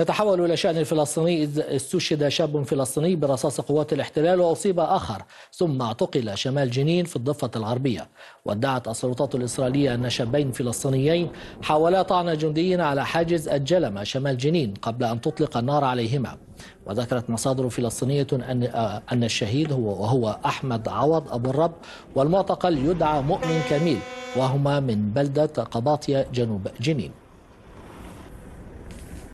نتحول إلى شأن الفلسطيني إذ استشهد شاب فلسطيني برصاص قوات الاحتلال وأصيب آخر ثم اعتقل شمال جنين في الضفة الغربية وادعت السلطات الإسرائيلية أن شابين فلسطينيين حاولا طعن جنديين على حاجز الجلمة شمال جنين قبل أن تطلق النار عليهما وذكرت مصادر فلسطينية أن أن الشهيد هو وهو أحمد عوض أبو الرب والمعتقل يدعى مؤمن كميل وهما من بلدة قباطية جنوب جنين